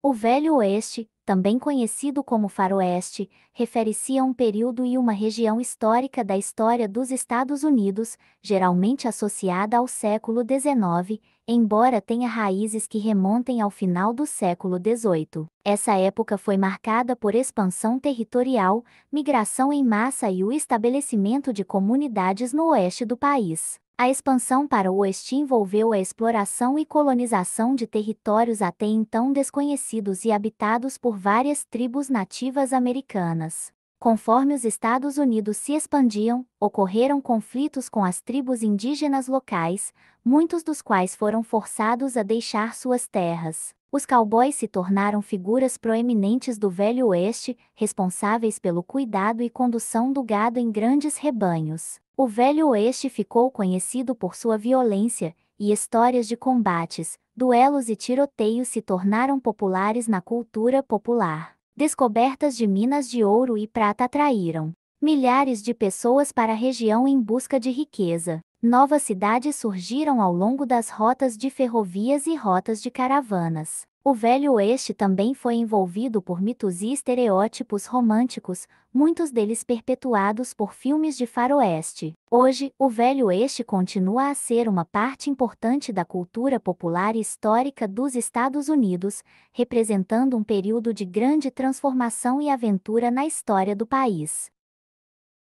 O Velho Oeste, também conhecido como Faroeste, refere-se a um período e uma região histórica da história dos Estados Unidos, geralmente associada ao século XIX, embora tenha raízes que remontem ao final do século XVIII. Essa época foi marcada por expansão territorial, migração em massa e o estabelecimento de comunidades no oeste do país. A expansão para o oeste envolveu a exploração e colonização de territórios até então desconhecidos e habitados por várias tribos nativas americanas. Conforme os Estados Unidos se expandiam, ocorreram conflitos com as tribos indígenas locais, muitos dos quais foram forçados a deixar suas terras. Os cowboys se tornaram figuras proeminentes do Velho Oeste, responsáveis pelo cuidado e condução do gado em grandes rebanhos. O Velho Oeste ficou conhecido por sua violência, e histórias de combates, duelos e tiroteios se tornaram populares na cultura popular. Descobertas de minas de ouro e prata atraíram milhares de pessoas para a região em busca de riqueza. Novas cidades surgiram ao longo das rotas de ferrovias e rotas de caravanas. O Velho Oeste também foi envolvido por mitos e estereótipos românticos, muitos deles perpetuados por filmes de faroeste. Hoje, o Velho Oeste continua a ser uma parte importante da cultura popular e histórica dos Estados Unidos, representando um período de grande transformação e aventura na história do país.